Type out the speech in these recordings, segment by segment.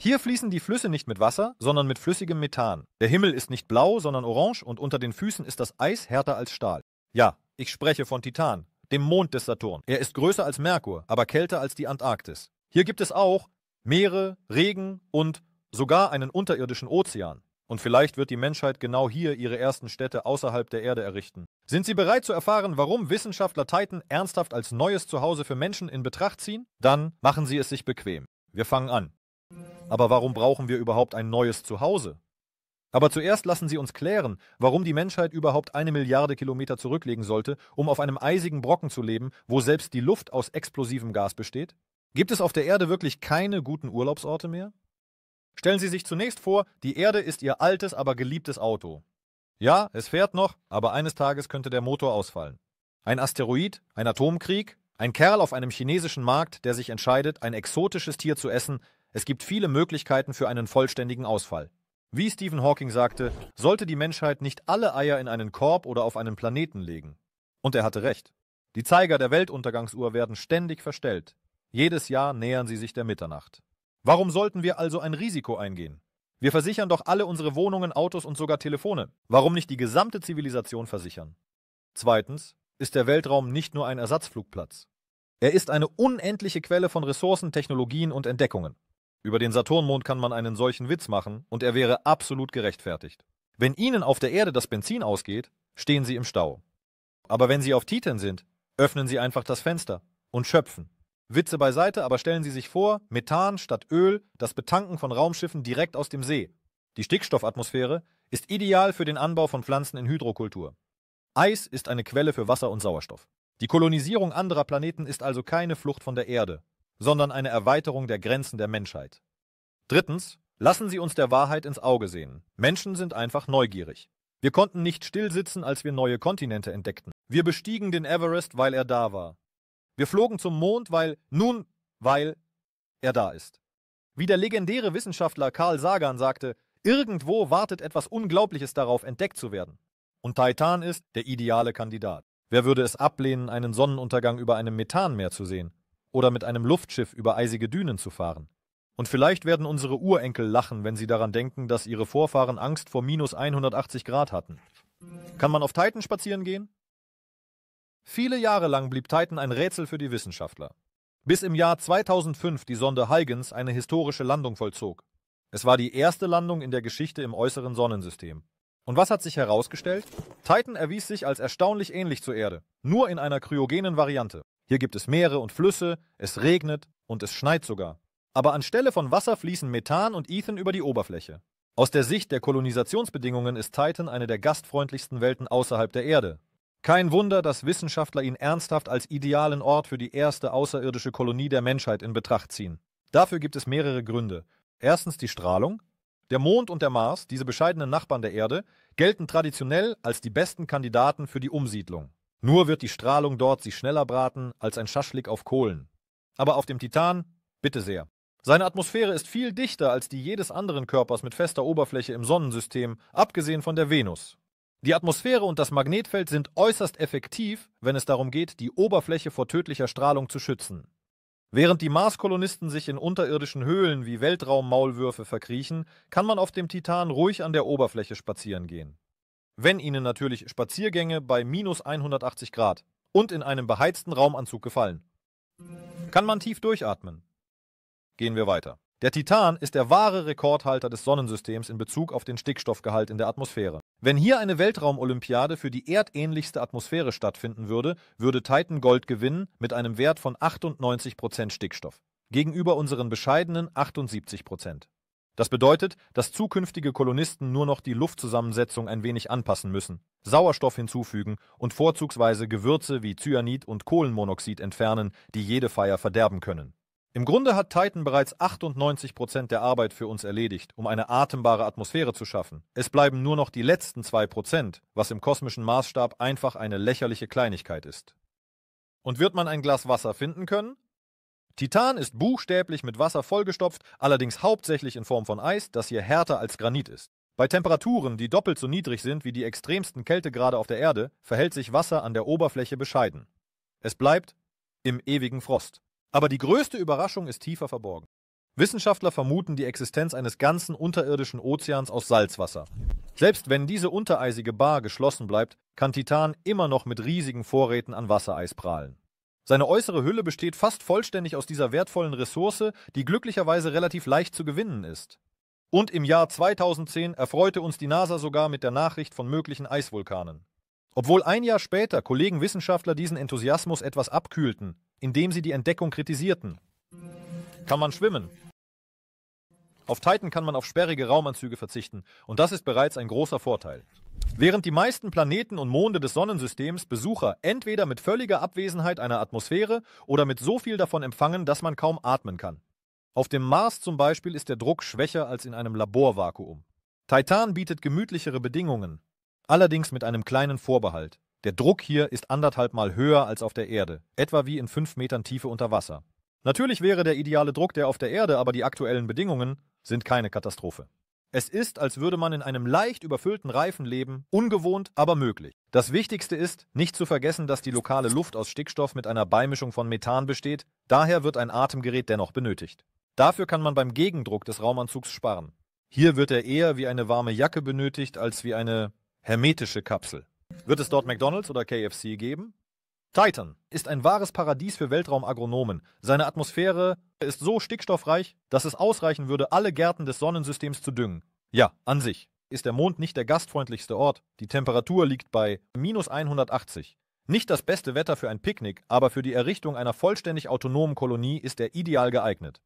Hier fließen die Flüsse nicht mit Wasser, sondern mit flüssigem Methan. Der Himmel ist nicht blau, sondern orange und unter den Füßen ist das Eis härter als Stahl. Ja, ich spreche von Titan, dem Mond des Saturn. Er ist größer als Merkur, aber kälter als die Antarktis. Hier gibt es auch Meere, Regen und sogar einen unterirdischen Ozean. Und vielleicht wird die Menschheit genau hier ihre ersten Städte außerhalb der Erde errichten. Sind Sie bereit zu erfahren, warum Wissenschaftler Titan ernsthaft als neues Zuhause für Menschen in Betracht ziehen? Dann machen Sie es sich bequem. Wir fangen an. Aber warum brauchen wir überhaupt ein neues Zuhause? Aber zuerst lassen Sie uns klären, warum die Menschheit überhaupt eine Milliarde Kilometer zurücklegen sollte, um auf einem eisigen Brocken zu leben, wo selbst die Luft aus explosivem Gas besteht? Gibt es auf der Erde wirklich keine guten Urlaubsorte mehr? Stellen Sie sich zunächst vor, die Erde ist Ihr altes, aber geliebtes Auto. Ja, es fährt noch, aber eines Tages könnte der Motor ausfallen. Ein Asteroid, ein Atomkrieg, ein Kerl auf einem chinesischen Markt, der sich entscheidet, ein exotisches Tier zu essen, es gibt viele Möglichkeiten für einen vollständigen Ausfall. Wie Stephen Hawking sagte, sollte die Menschheit nicht alle Eier in einen Korb oder auf einen Planeten legen. Und er hatte recht. Die Zeiger der Weltuntergangsuhr werden ständig verstellt. Jedes Jahr nähern sie sich der Mitternacht. Warum sollten wir also ein Risiko eingehen? Wir versichern doch alle unsere Wohnungen, Autos und sogar Telefone. Warum nicht die gesamte Zivilisation versichern? Zweitens ist der Weltraum nicht nur ein Ersatzflugplatz. Er ist eine unendliche Quelle von Ressourcen, Technologien und Entdeckungen. Über den Saturnmond kann man einen solchen Witz machen und er wäre absolut gerechtfertigt. Wenn Ihnen auf der Erde das Benzin ausgeht, stehen Sie im Stau. Aber wenn Sie auf Titan sind, öffnen Sie einfach das Fenster und schöpfen. Witze beiseite, aber stellen Sie sich vor, Methan statt Öl, das Betanken von Raumschiffen direkt aus dem See. Die Stickstoffatmosphäre ist ideal für den Anbau von Pflanzen in Hydrokultur. Eis ist eine Quelle für Wasser und Sauerstoff. Die Kolonisierung anderer Planeten ist also keine Flucht von der Erde, sondern eine Erweiterung der Grenzen der Menschheit. Drittens, lassen Sie uns der Wahrheit ins Auge sehen. Menschen sind einfach neugierig. Wir konnten nicht stillsitzen, als wir neue Kontinente entdeckten. Wir bestiegen den Everest, weil er da war. Wir flogen zum Mond, weil, nun, weil er da ist. Wie der legendäre Wissenschaftler Carl Sagan sagte, irgendwo wartet etwas Unglaubliches darauf, entdeckt zu werden. Und Titan ist der ideale Kandidat. Wer würde es ablehnen, einen Sonnenuntergang über einem Methanmeer zu sehen? oder mit einem Luftschiff über eisige Dünen zu fahren. Und vielleicht werden unsere Urenkel lachen, wenn sie daran denken, dass ihre Vorfahren Angst vor minus 180 Grad hatten. Kann man auf Titan spazieren gehen? Viele Jahre lang blieb Titan ein Rätsel für die Wissenschaftler. Bis im Jahr 2005 die Sonde Huygens eine historische Landung vollzog. Es war die erste Landung in der Geschichte im äußeren Sonnensystem. Und was hat sich herausgestellt? Titan erwies sich als erstaunlich ähnlich zur Erde, nur in einer kryogenen Variante. Hier gibt es Meere und Flüsse, es regnet und es schneit sogar. Aber anstelle von Wasser fließen Methan und Ethan über die Oberfläche. Aus der Sicht der Kolonisationsbedingungen ist Titan eine der gastfreundlichsten Welten außerhalb der Erde. Kein Wunder, dass Wissenschaftler ihn ernsthaft als idealen Ort für die erste außerirdische Kolonie der Menschheit in Betracht ziehen. Dafür gibt es mehrere Gründe. Erstens die Strahlung. Der Mond und der Mars, diese bescheidenen Nachbarn der Erde, gelten traditionell als die besten Kandidaten für die Umsiedlung. Nur wird die Strahlung dort sie schneller braten als ein Schaschlik auf Kohlen. Aber auf dem Titan, bitte sehr. Seine Atmosphäre ist viel dichter als die jedes anderen Körpers mit fester Oberfläche im Sonnensystem, abgesehen von der Venus. Die Atmosphäre und das Magnetfeld sind äußerst effektiv, wenn es darum geht, die Oberfläche vor tödlicher Strahlung zu schützen. Während die Marskolonisten sich in unterirdischen Höhlen wie Weltraummaulwürfe verkriechen, kann man auf dem Titan ruhig an der Oberfläche spazieren gehen wenn Ihnen natürlich Spaziergänge bei minus 180 Grad und in einem beheizten Raumanzug gefallen. Kann man tief durchatmen. Gehen wir weiter. Der Titan ist der wahre Rekordhalter des Sonnensystems in Bezug auf den Stickstoffgehalt in der Atmosphäre. Wenn hier eine Weltraumolympiade für die erdähnlichste Atmosphäre stattfinden würde, würde Titan Gold gewinnen mit einem Wert von 98% Stickstoff, gegenüber unseren bescheidenen 78%. Das bedeutet, dass zukünftige Kolonisten nur noch die Luftzusammensetzung ein wenig anpassen müssen, Sauerstoff hinzufügen und vorzugsweise Gewürze wie Cyanid und Kohlenmonoxid entfernen, die jede Feier verderben können. Im Grunde hat Titan bereits 98 Prozent der Arbeit für uns erledigt, um eine atembare Atmosphäre zu schaffen. Es bleiben nur noch die letzten zwei Prozent, was im kosmischen Maßstab einfach eine lächerliche Kleinigkeit ist. Und wird man ein Glas Wasser finden können? Titan ist buchstäblich mit Wasser vollgestopft, allerdings hauptsächlich in Form von Eis, das hier härter als Granit ist. Bei Temperaturen, die doppelt so niedrig sind wie die extremsten Kältegrade auf der Erde, verhält sich Wasser an der Oberfläche bescheiden. Es bleibt im ewigen Frost. Aber die größte Überraschung ist tiefer verborgen. Wissenschaftler vermuten die Existenz eines ganzen unterirdischen Ozeans aus Salzwasser. Selbst wenn diese untereisige Bar geschlossen bleibt, kann Titan immer noch mit riesigen Vorräten an Wassereis prahlen. Seine äußere Hülle besteht fast vollständig aus dieser wertvollen Ressource, die glücklicherweise relativ leicht zu gewinnen ist. Und im Jahr 2010 erfreute uns die NASA sogar mit der Nachricht von möglichen Eisvulkanen. Obwohl ein Jahr später Kollegen Wissenschaftler diesen Enthusiasmus etwas abkühlten, indem sie die Entdeckung kritisierten. Kann man schwimmen? Auf Titan kann man auf sperrige Raumanzüge verzichten, und das ist bereits ein großer Vorteil. Während die meisten Planeten und Monde des Sonnensystems Besucher entweder mit völliger Abwesenheit einer Atmosphäre oder mit so viel davon empfangen, dass man kaum atmen kann. Auf dem Mars zum Beispiel ist der Druck schwächer als in einem Laborvakuum. Titan bietet gemütlichere Bedingungen, allerdings mit einem kleinen Vorbehalt. Der Druck hier ist anderthalb Mal höher als auf der Erde, etwa wie in fünf Metern Tiefe unter Wasser. Natürlich wäre der ideale Druck der auf der Erde, aber die aktuellen Bedingungen sind keine Katastrophe. Es ist, als würde man in einem leicht überfüllten Reifen leben, ungewohnt, aber möglich. Das Wichtigste ist, nicht zu vergessen, dass die lokale Luft aus Stickstoff mit einer Beimischung von Methan besteht, daher wird ein Atemgerät dennoch benötigt. Dafür kann man beim Gegendruck des Raumanzugs sparen. Hier wird er eher wie eine warme Jacke benötigt als wie eine hermetische Kapsel. Wird es dort McDonald's oder KFC geben? Titan ist ein wahres Paradies für Weltraumagronomen. Seine Atmosphäre ist so stickstoffreich, dass es ausreichen würde, alle Gärten des Sonnensystems zu düngen. Ja, an sich ist der Mond nicht der gastfreundlichste Ort. Die Temperatur liegt bei minus 180. Nicht das beste Wetter für ein Picknick, aber für die Errichtung einer vollständig autonomen Kolonie ist er ideal geeignet.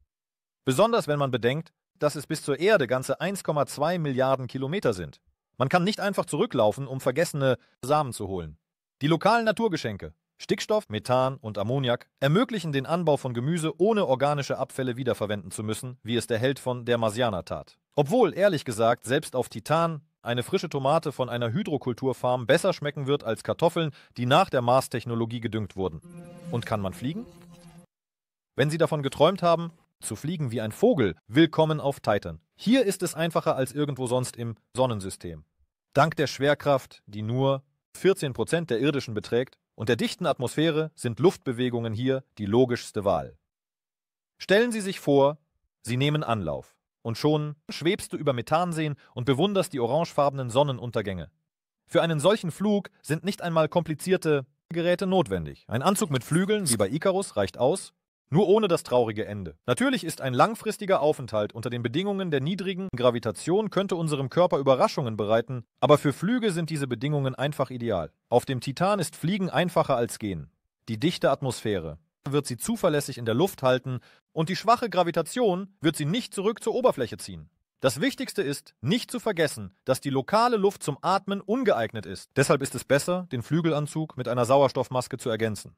Besonders wenn man bedenkt, dass es bis zur Erde ganze 1,2 Milliarden Kilometer sind. Man kann nicht einfach zurücklaufen, um vergessene Samen zu holen. Die lokalen Naturgeschenke, Stickstoff, Methan und Ammoniak ermöglichen den Anbau von Gemüse, ohne organische Abfälle wiederverwenden zu müssen, wie es der Held von Der Marsianer tat. Obwohl, ehrlich gesagt, selbst auf Titan eine frische Tomate von einer Hydrokulturfarm besser schmecken wird als Kartoffeln, die nach der Mars-Technologie gedüngt wurden. Und kann man fliegen? Wenn Sie davon geträumt haben, zu fliegen wie ein Vogel, willkommen auf Titan. Hier ist es einfacher als irgendwo sonst im Sonnensystem. Dank der Schwerkraft, die nur 14% der irdischen beträgt, und der dichten Atmosphäre sind Luftbewegungen hier die logischste Wahl. Stellen Sie sich vor, Sie nehmen Anlauf und schon schwebst du über Methanseen und bewunderst die orangefarbenen Sonnenuntergänge. Für einen solchen Flug sind nicht einmal komplizierte Geräte notwendig. Ein Anzug mit Flügeln wie bei Icarus reicht aus nur ohne das traurige Ende. Natürlich ist ein langfristiger Aufenthalt unter den Bedingungen der niedrigen Gravitation könnte unserem Körper Überraschungen bereiten, aber für Flüge sind diese Bedingungen einfach ideal. Auf dem Titan ist Fliegen einfacher als Gehen. Die dichte Atmosphäre wird sie zuverlässig in der Luft halten und die schwache Gravitation wird sie nicht zurück zur Oberfläche ziehen. Das Wichtigste ist, nicht zu vergessen, dass die lokale Luft zum Atmen ungeeignet ist. Deshalb ist es besser, den Flügelanzug mit einer Sauerstoffmaske zu ergänzen.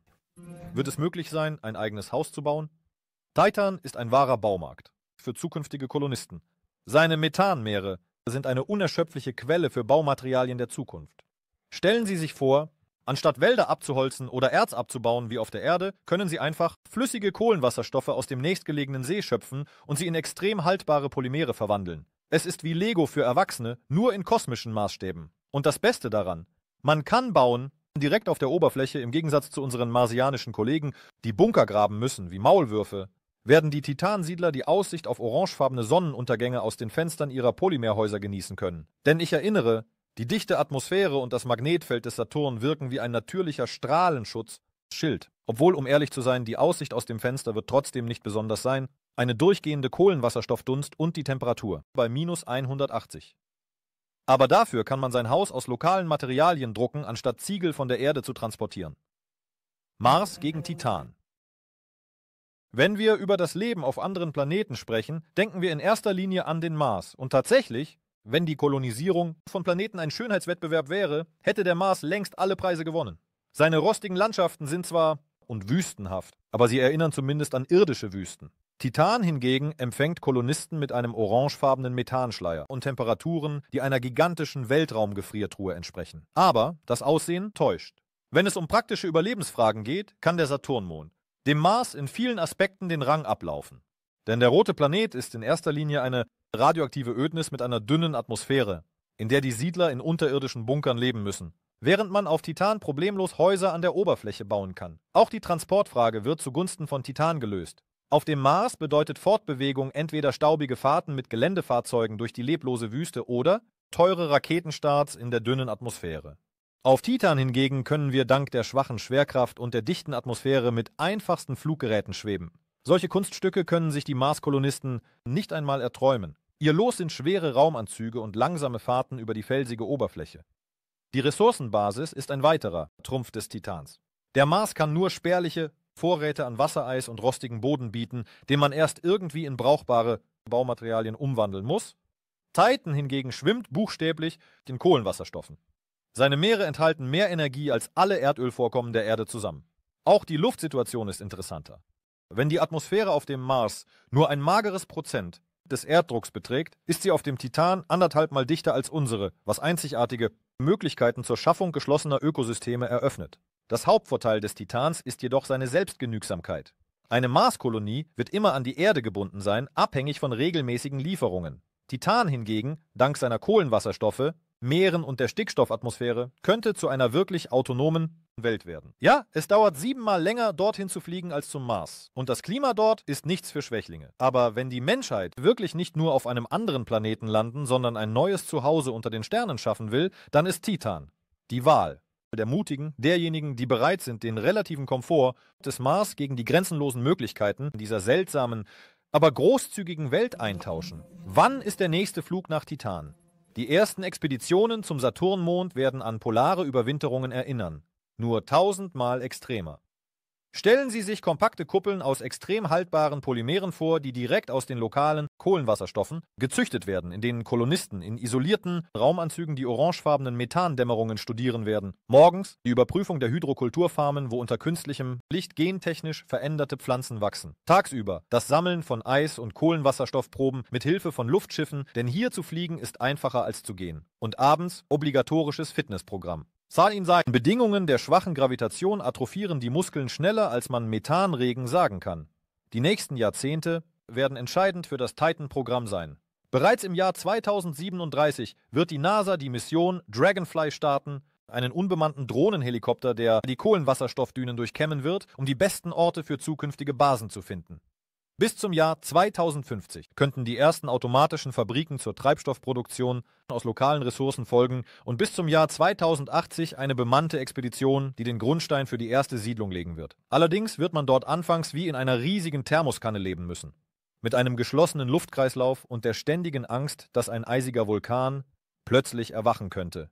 Wird es möglich sein, ein eigenes Haus zu bauen? Titan ist ein wahrer Baumarkt für zukünftige Kolonisten. Seine Methanmeere sind eine unerschöpfliche Quelle für Baumaterialien der Zukunft. Stellen Sie sich vor, anstatt Wälder abzuholzen oder Erz abzubauen wie auf der Erde, können Sie einfach flüssige Kohlenwasserstoffe aus dem nächstgelegenen See schöpfen und sie in extrem haltbare Polymere verwandeln. Es ist wie Lego für Erwachsene, nur in kosmischen Maßstäben. Und das Beste daran, man kann bauen, direkt auf der Oberfläche im Gegensatz zu unseren marsianischen Kollegen, die Bunker graben müssen, wie Maulwürfe, werden die Titansiedler die Aussicht auf orangefarbene Sonnenuntergänge aus den Fenstern ihrer Polymerhäuser genießen können. Denn ich erinnere, die dichte Atmosphäre und das Magnetfeld des Saturn wirken wie ein natürlicher Strahlenschutz, Schild. Obwohl, um ehrlich zu sein, die Aussicht aus dem Fenster wird trotzdem nicht besonders sein, eine durchgehende Kohlenwasserstoffdunst und die Temperatur bei minus 180. Aber dafür kann man sein Haus aus lokalen Materialien drucken, anstatt Ziegel von der Erde zu transportieren. Mars gegen Titan. Wenn wir über das Leben auf anderen Planeten sprechen, denken wir in erster Linie an den Mars. Und tatsächlich, wenn die Kolonisierung von Planeten ein Schönheitswettbewerb wäre, hätte der Mars längst alle Preise gewonnen. Seine rostigen Landschaften sind zwar und wüstenhaft, aber sie erinnern zumindest an irdische Wüsten. Titan hingegen empfängt Kolonisten mit einem orangefarbenen Methanschleier und Temperaturen, die einer gigantischen Weltraumgefriertruhe entsprechen. Aber das Aussehen täuscht. Wenn es um praktische Überlebensfragen geht, kann der Saturnmond dem Mars in vielen Aspekten den Rang ablaufen. Denn der rote Planet ist in erster Linie eine radioaktive Ödnis mit einer dünnen Atmosphäre, in der die Siedler in unterirdischen Bunkern leben müssen, während man auf Titan problemlos Häuser an der Oberfläche bauen kann. Auch die Transportfrage wird zugunsten von Titan gelöst. Auf dem Mars bedeutet Fortbewegung entweder staubige Fahrten mit Geländefahrzeugen durch die leblose Wüste oder teure Raketenstarts in der dünnen Atmosphäre. Auf Titan hingegen können wir dank der schwachen Schwerkraft und der dichten Atmosphäre mit einfachsten Fluggeräten schweben. Solche Kunststücke können sich die Marskolonisten nicht einmal erträumen. Ihr Los sind schwere Raumanzüge und langsame Fahrten über die felsige Oberfläche. Die Ressourcenbasis ist ein weiterer Trumpf des Titans. Der Mars kann nur spärliche, Vorräte an Wassereis und rostigen Boden bieten, den man erst irgendwie in brauchbare Baumaterialien umwandeln muss. Titan hingegen schwimmt buchstäblich den Kohlenwasserstoffen. Seine Meere enthalten mehr Energie als alle Erdölvorkommen der Erde zusammen. Auch die Luftsituation ist interessanter. Wenn die Atmosphäre auf dem Mars nur ein mageres Prozent des Erddrucks beträgt, ist sie auf dem Titan anderthalbmal dichter als unsere, was einzigartige Möglichkeiten zur Schaffung geschlossener Ökosysteme eröffnet. Das Hauptvorteil des Titans ist jedoch seine Selbstgenügsamkeit. Eine Marskolonie wird immer an die Erde gebunden sein, abhängig von regelmäßigen Lieferungen. Titan hingegen, dank seiner Kohlenwasserstoffe, Meeren und der Stickstoffatmosphäre, könnte zu einer wirklich autonomen Welt werden. Ja, es dauert siebenmal länger, dorthin zu fliegen als zum Mars. Und das Klima dort ist nichts für Schwächlinge. Aber wenn die Menschheit wirklich nicht nur auf einem anderen Planeten landen, sondern ein neues Zuhause unter den Sternen schaffen will, dann ist Titan die Wahl der Mutigen, derjenigen, die bereit sind, den relativen Komfort des Mars gegen die grenzenlosen Möglichkeiten dieser seltsamen, aber großzügigen Welt eintauschen. Wann ist der nächste Flug nach Titan? Die ersten Expeditionen zum Saturnmond werden an polare Überwinterungen erinnern, nur tausendmal extremer. Stellen Sie sich kompakte Kuppeln aus extrem haltbaren Polymeren vor, die direkt aus den lokalen Kohlenwasserstoffen gezüchtet werden, in denen Kolonisten in isolierten Raumanzügen die orangefarbenen Methandämmerungen studieren werden. Morgens die Überprüfung der Hydrokulturfarmen, wo unter künstlichem Licht gentechnisch veränderte Pflanzen wachsen. Tagsüber das Sammeln von Eis- und Kohlenwasserstoffproben mit Hilfe von Luftschiffen, denn hier zu fliegen ist einfacher als zu gehen. Und abends obligatorisches Fitnessprogramm. Salim sagt, Bedingungen der schwachen Gravitation atrophieren die Muskeln schneller, als man Methanregen sagen kann. Die nächsten Jahrzehnte werden entscheidend für das Titan-Programm sein. Bereits im Jahr 2037 wird die NASA die Mission Dragonfly starten, einen unbemannten Drohnenhelikopter, der die Kohlenwasserstoffdünen durchkämmen wird, um die besten Orte für zukünftige Basen zu finden. Bis zum Jahr 2050 könnten die ersten automatischen Fabriken zur Treibstoffproduktion aus lokalen Ressourcen folgen und bis zum Jahr 2080 eine bemannte Expedition, die den Grundstein für die erste Siedlung legen wird. Allerdings wird man dort anfangs wie in einer riesigen Thermoskanne leben müssen. Mit einem geschlossenen Luftkreislauf und der ständigen Angst, dass ein eisiger Vulkan plötzlich erwachen könnte.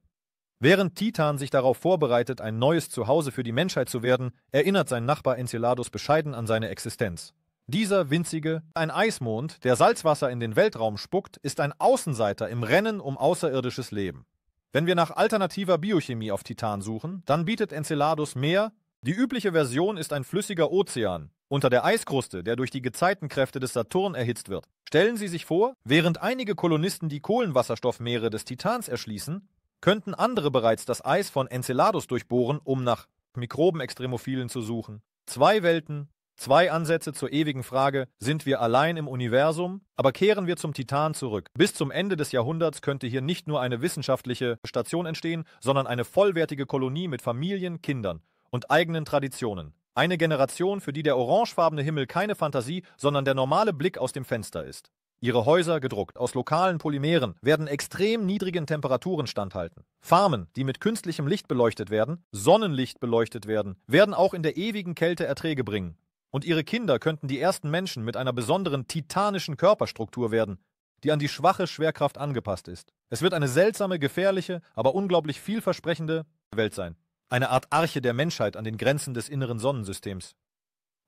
Während Titan sich darauf vorbereitet, ein neues Zuhause für die Menschheit zu werden, erinnert sein Nachbar Enceladus bescheiden an seine Existenz. Dieser winzige, ein Eismond, der Salzwasser in den Weltraum spuckt, ist ein Außenseiter im Rennen um außerirdisches Leben. Wenn wir nach alternativer Biochemie auf Titan suchen, dann bietet Enceladus mehr. Die übliche Version ist ein flüssiger Ozean unter der Eiskruste, der durch die Gezeitenkräfte des Saturn erhitzt wird. Stellen Sie sich vor, während einige Kolonisten die Kohlenwasserstoffmeere des Titans erschließen, könnten andere bereits das Eis von Enceladus durchbohren, um nach Mikrobenextremophilen zu suchen. Zwei Welten, Zwei Ansätze zur ewigen Frage, sind wir allein im Universum? Aber kehren wir zum Titan zurück. Bis zum Ende des Jahrhunderts könnte hier nicht nur eine wissenschaftliche Station entstehen, sondern eine vollwertige Kolonie mit Familien, Kindern und eigenen Traditionen. Eine Generation, für die der orangefarbene Himmel keine Fantasie, sondern der normale Blick aus dem Fenster ist. Ihre Häuser, gedruckt aus lokalen Polymeren, werden extrem niedrigen Temperaturen standhalten. Farmen, die mit künstlichem Licht beleuchtet werden, Sonnenlicht beleuchtet werden, werden auch in der ewigen Kälte Erträge bringen. Und ihre Kinder könnten die ersten Menschen mit einer besonderen titanischen Körperstruktur werden, die an die schwache Schwerkraft angepasst ist. Es wird eine seltsame, gefährliche, aber unglaublich vielversprechende Welt sein. Eine Art Arche der Menschheit an den Grenzen des inneren Sonnensystems.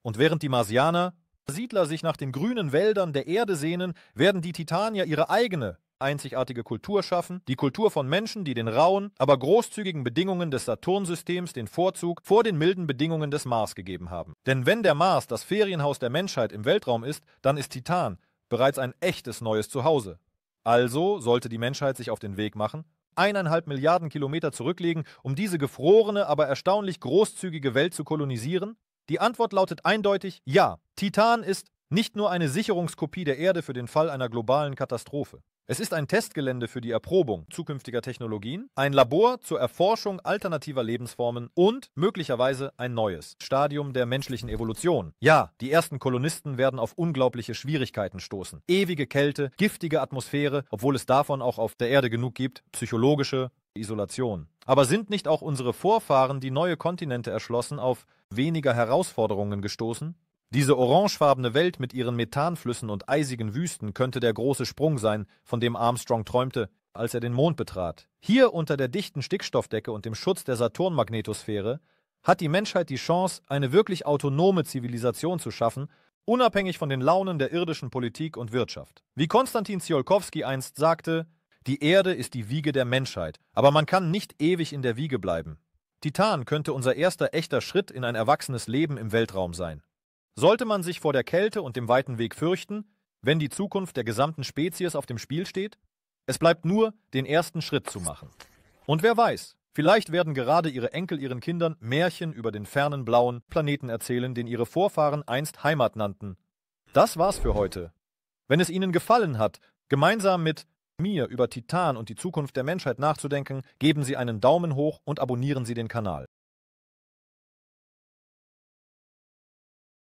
Und während die Marsianer, Siedler sich nach den grünen Wäldern der Erde sehnen, werden die Titanier ihre eigene, einzigartige Kultur schaffen, die Kultur von Menschen, die den rauen, aber großzügigen Bedingungen des Saturnsystems den Vorzug vor den milden Bedingungen des Mars gegeben haben. Denn wenn der Mars das Ferienhaus der Menschheit im Weltraum ist, dann ist Titan bereits ein echtes neues Zuhause. Also sollte die Menschheit sich auf den Weg machen, eineinhalb Milliarden Kilometer zurücklegen, um diese gefrorene, aber erstaunlich großzügige Welt zu kolonisieren? Die Antwort lautet eindeutig ja. Titan ist nicht nur eine Sicherungskopie der Erde für den Fall einer globalen Katastrophe. Es ist ein Testgelände für die Erprobung zukünftiger Technologien, ein Labor zur Erforschung alternativer Lebensformen und möglicherweise ein neues Stadium der menschlichen Evolution. Ja, die ersten Kolonisten werden auf unglaubliche Schwierigkeiten stoßen. Ewige Kälte, giftige Atmosphäre, obwohl es davon auch auf der Erde genug gibt, psychologische Isolation. Aber sind nicht auch unsere Vorfahren, die neue Kontinente erschlossen, auf weniger Herausforderungen gestoßen? Diese orangefarbene Welt mit ihren Methanflüssen und eisigen Wüsten könnte der große Sprung sein, von dem Armstrong träumte, als er den Mond betrat. Hier unter der dichten Stickstoffdecke und dem Schutz der Saturnmagnetosphäre hat die Menschheit die Chance, eine wirklich autonome Zivilisation zu schaffen, unabhängig von den Launen der irdischen Politik und Wirtschaft. Wie Konstantin Tsiolkovsky einst sagte, die Erde ist die Wiege der Menschheit, aber man kann nicht ewig in der Wiege bleiben. Titan könnte unser erster echter Schritt in ein erwachsenes Leben im Weltraum sein. Sollte man sich vor der Kälte und dem weiten Weg fürchten, wenn die Zukunft der gesamten Spezies auf dem Spiel steht? Es bleibt nur, den ersten Schritt zu machen. Und wer weiß, vielleicht werden gerade ihre Enkel ihren Kindern Märchen über den fernen blauen Planeten erzählen, den ihre Vorfahren einst Heimat nannten. Das war's für heute. Wenn es Ihnen gefallen hat, gemeinsam mit mir über Titan und die Zukunft der Menschheit nachzudenken, geben Sie einen Daumen hoch und abonnieren Sie den Kanal.